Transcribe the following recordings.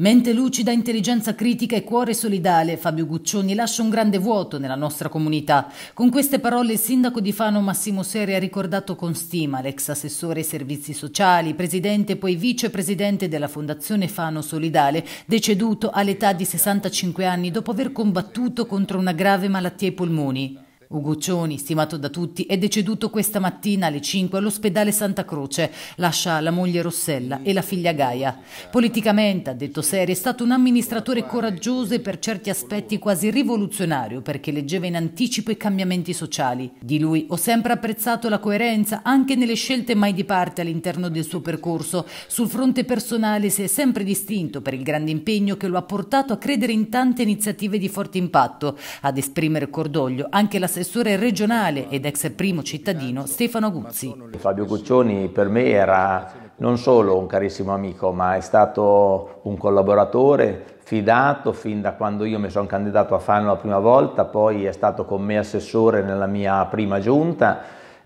Mente lucida, intelligenza critica e cuore solidale, Fabio Guccioni lascia un grande vuoto nella nostra comunità. Con queste parole il sindaco di Fano Massimo Seri ha ricordato con stima l'ex assessore ai servizi sociali, presidente e poi vicepresidente della Fondazione Fano Solidale, deceduto all'età di 65 anni dopo aver combattuto contro una grave malattia ai polmoni. Uguccioni, stimato da tutti, è deceduto questa mattina alle 5 all'ospedale Santa Croce. Lascia la moglie Rossella e la figlia Gaia. Politicamente, ha detto Seri, è stato un amministratore coraggioso e per certi aspetti quasi rivoluzionario perché leggeva in anticipo i cambiamenti sociali. Di lui ho sempre apprezzato la coerenza anche nelle scelte mai di parte all'interno del suo percorso. Sul fronte personale si è sempre distinto per il grande impegno che lo ha portato a credere in tante iniziative di forte impatto, ad esprimere cordoglio anche la assessore regionale ed ex primo cittadino Stefano Guzzi. Fabio Guccioni per me era non solo un carissimo amico, ma è stato un collaboratore fidato fin da quando io mi sono candidato a Fano la prima volta, poi è stato con me assessore nella mia prima giunta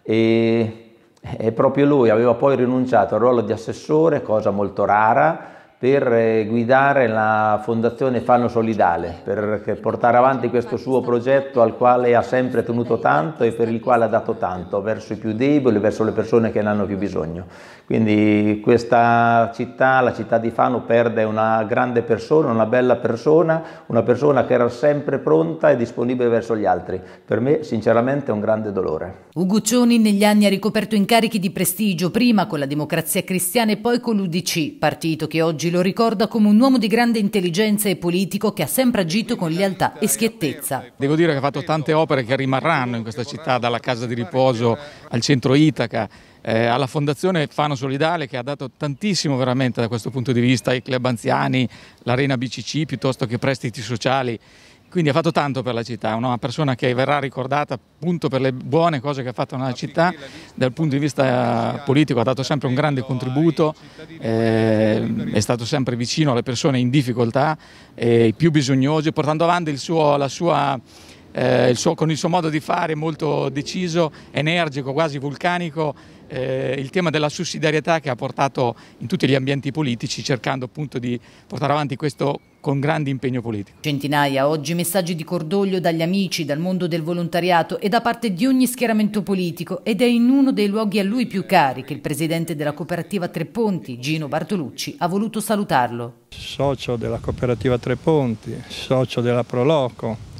e, e proprio lui aveva poi rinunciato al ruolo di assessore, cosa molto rara, per guidare la Fondazione Fano Solidale, per portare avanti questo suo progetto al quale ha sempre tenuto tanto e per il quale ha dato tanto, verso i più deboli, verso le persone che ne hanno più bisogno. Quindi questa città, la città di Fano, perde una grande persona, una bella persona, una persona che era sempre pronta e disponibile verso gli altri. Per me sinceramente è un grande dolore. Uguccioni negli anni ha ricoperto incarichi di prestigio, prima con la Democrazia Cristiana e poi con l'Udc, partito che oggi lo ricorda come un uomo di grande intelligenza e politico che ha sempre agito con lealtà e schiettezza. Devo dire che ha fatto tante opere che rimarranno in questa città, dalla casa di riposo al centro Itaca, eh, alla fondazione Fano Solidale che ha dato tantissimo veramente da questo punto di vista ai club anziani, l'arena BCC piuttosto che prestiti sociali. Quindi ha fatto tanto per la città, una persona che verrà ricordata appunto per le buone cose che ha fatto nella città, dal punto di vista politico ha dato sempre un grande contributo, eh, è stato sempre vicino alle persone in difficoltà, i più bisognosi, portando avanti il suo, la sua... Eh, il suo, con il suo modo di fare molto deciso, energico, quasi vulcanico, eh, il tema della sussidiarietà che ha portato in tutti gli ambienti politici cercando appunto di portare avanti questo con grande impegno politico. Centinaia oggi messaggi di cordoglio dagli amici, dal mondo del volontariato e da parte di ogni schieramento politico ed è in uno dei luoghi a lui più cari che il presidente della cooperativa Tre Ponti, Gino Bartolucci, ha voluto salutarlo. Socio della cooperativa Tre Ponti, socio della Proloco,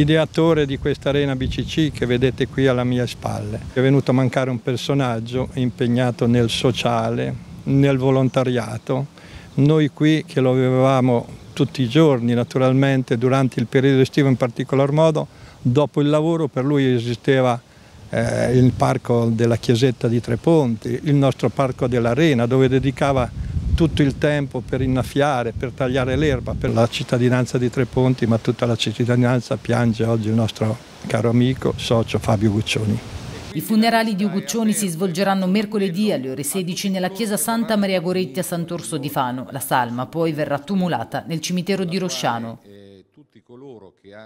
ideatore di questa arena BCC che vedete qui alla mia spalle. È venuto a mancare un personaggio impegnato nel sociale, nel volontariato. Noi qui che lo avevamo tutti i giorni naturalmente, durante il periodo estivo in particolar modo, dopo il lavoro per lui esisteva eh, il parco della chiesetta di Tre Ponti, il nostro parco dell'Arena dove dedicava tutto il tempo per innaffiare, per tagliare l'erba, per la cittadinanza di Tre Ponti, ma tutta la cittadinanza piange oggi il nostro caro amico, socio Fabio Guccioni. I funerali di Uguccioni si svolgeranno mercoledì alle ore 16 nella chiesa Santa Maria Goretti a Sant'Orso di Fano. La salma poi verrà tumulata nel cimitero di Rosciano.